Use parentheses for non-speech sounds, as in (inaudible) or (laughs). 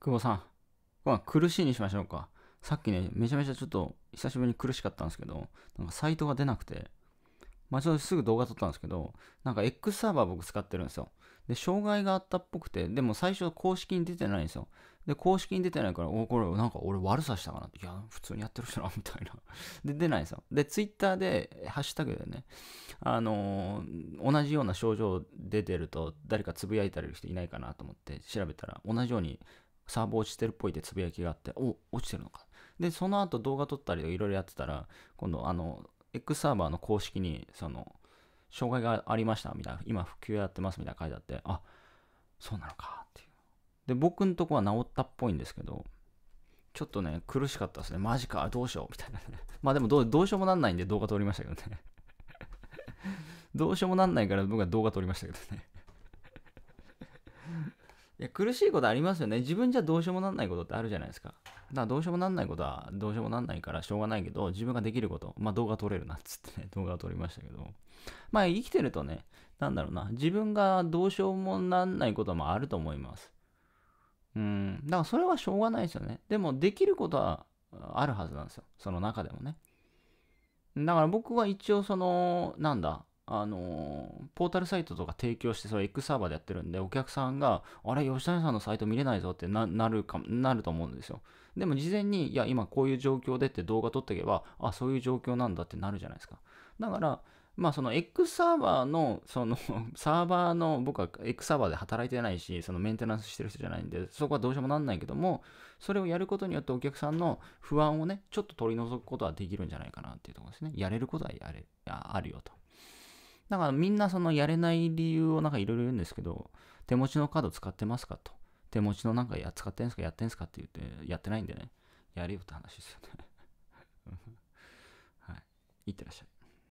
久保さん。まあ、苦しいにしましょうか。さっきね、めちゃめちゃちょっと久しぶりに苦しかったんですけど、なんかサイトが出なくて、まあちょっとすぐ動画撮ったんですけど、なんか X サーバー僕使ってるんですよ。で、障害があったっぽくて、でも最初公式に出てないんですよ。で、公式に出てないから、おこれなんか俺悪さしたかなって、いや、普通にやってる人な、みたいな。で、出ないんですよ。で、Twitter で、ハッシュタグでね、あのー、同じような症状出てると、誰かつぶやいたりる人いないかなと思って調べたら、同じようにサーブ落ちてるっぽいってつぶやきがあって、お、落ちてるのか。で、その後動画撮ったりいろいろやってたら、今度、あの、X サーバーの公式に、その、障害がありましたみたいな、今普及やってますみたいな書いてあって、あ、そうなのかっていう。で、僕んとこは治ったっぽいんですけど、ちょっとね、苦しかったですね。マジか、どうしようみたいなね。(laughs) まあでもどう、どうしようもなんないんで動画撮りましたけどね。(laughs) どうしようもなんないから僕は動画撮りましたけどねいや苦しいことありますよね。自分じゃどうしようもなんないことってあるじゃないですか。だからどうしようもなんないことはどうしようもなんないからしょうがないけど、自分ができること、まあ動画撮れるなっつってね、(laughs) 動画を撮りましたけど、まあ生きてるとね、なんだろうな、自分がどうしようもなんないこともあると思います。うん、だからそれはしょうがないですよね。でもできることはあるはずなんですよ。その中でもね。だから僕は一応その、なんだ、あのポータルサイトとか提供して、それ X サーバーでやってるんで、お客さんが、あれ、吉谷さんのサイト見れないぞってなるか、なると思うんですよ。でも事前に、いや、今こういう状況でって動画撮っていけば、あ、そういう状況なんだってなるじゃないですか。だから、まあその X サーバーの、その (laughs) サーバーの、僕は X サーバーで働いてないし、そのメンテナンスしてる人じゃないんで、そこはどうしようもなんないけども、それをやることによってお客さんの不安をね、ちょっと取り除くことはできるんじゃないかなっていうところですね。やれることはやれ、あるよと。だからみんなそのやれない理由をなんかいろいろ言うんですけど、手持ちのカード使ってますかと。手持ちのなんかや使ってんすかやってんすかって言って、やってないんでね。やれよって話ですよねはい。いってらっしゃい。